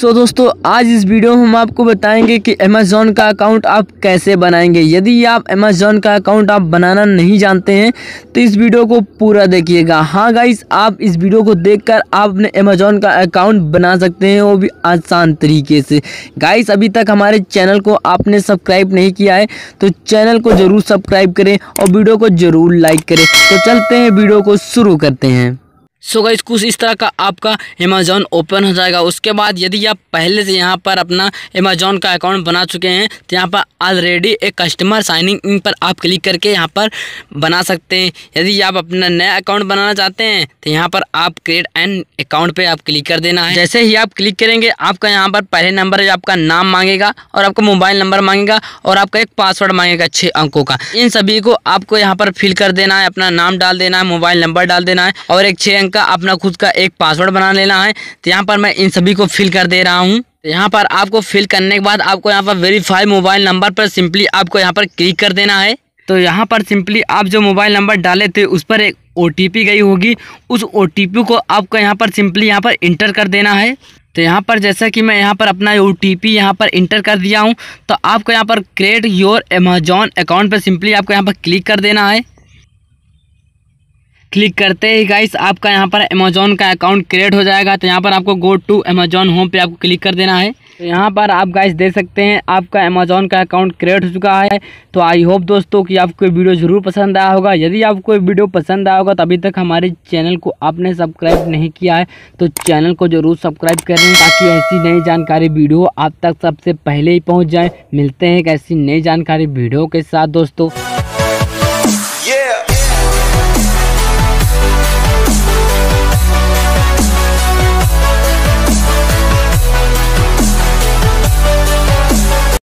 सो so, दोस्तों आज इस वीडियो में हम आपको बताएंगे कि अमेज़ॉन का अकाउंट आप कैसे बनाएंगे यदि आप अमेज़ोन का अकाउंट आप बनाना नहीं जानते हैं तो इस वीडियो को पूरा देखिएगा हाँ गाइस आप इस वीडियो को देखकर आप अपने अमेज़ॉन का अकाउंट बना सकते हैं वो भी आसान तरीके से गाइस अभी तक हमारे चैनल को आपने सब्सक्राइब नहीं किया है तो चैनल को ज़रूर सब्सक्राइब करें और वीडियो को ज़रूर लाइक करें तो चलते हैं वीडियो को शुरू करते हैं सो so गई कुछ इस तरह का आपका अमेजोन ओपन हो जाएगा उसके बाद यदि आप पहले से यहाँ पर अपना अमेजोन का अकाउंट बना चुके हैं तो यहाँ पर ऑलरेडी एक कस्टमर साइनिंग इन पर आप क्लिक करके यहाँ पर बना सकते हैं यदि आप अपना नया अकाउंट बनाना चाहते हैं तो यहाँ पर आप क्रिएट एन अकाउंट पे आप क्लिक कर देना है जैसे ही आप क्लिक करेंगे आपका यहाँ पर पहले नंबर आपका नाम मांगेगा और आपका मोबाइल नंबर मांगेगा और आपका एक पासवर्ड मांगेगा छः अंकों का इन सभी को आपको यहाँ पर फिल कर देना है अपना नाम डाल देना है मोबाइल नंबर डाल देना है और एक छः अंक का अपना खुद का एक पासवर्ड बना लेना है तो यहाँ पर मैं इन सभी को फिल कर दे रहा हूँ तो यहाँ पर आपको फिल करने के बाद आपको यहाँ पर वेरीफाई मोबाइल नंबर पर सिंपली आपको यहाँ पर क्लिक कर देना है तो यहाँ पर सिंपली आप जो मोबाइल नंबर डाले थे उस पर एक ओ गई होगी उस ओ को आपको यहाँ पर सिंपली यहाँ पर इंटर कर देना है तो यहाँ पर जैसा कि मैं यहाँ पर अपना ओ टी पी यहाँ पर इंटर कर दिया हूँ तो आपको यहाँ पर क्रिएट योर अमेजोन अकाउंट पर सिंपली आपको यहाँ पर क्लिक कर देना है क्लिक करते ही गाइस आपका यहाँ पर अमेजोन का अकाउंट क्रिएट हो जाएगा तो यहाँ पर आपको गो टू अमेजोन होम पे आपको क्लिक कर देना है तो यहाँ पर आप गाइस देख सकते हैं आपका अमेजोन का अकाउंट क्रिएट हो चुका है तो आई होप दोस्तों कि आपको वीडियो ज़रूर पसंद आया होगा यदि आपको वीडियो पसंद आया होगा तो अभी तक हमारे चैनल को आपने सब्सक्राइब नहीं किया है तो चैनल को ज़रूर सब्सक्राइब करें ताकि ऐसी नई जानकारी वीडियो आप तक सबसे पहले ही पहुँच जाए मिलते हैं एक ऐसी नई जानकारी वीडियो के साथ दोस्तों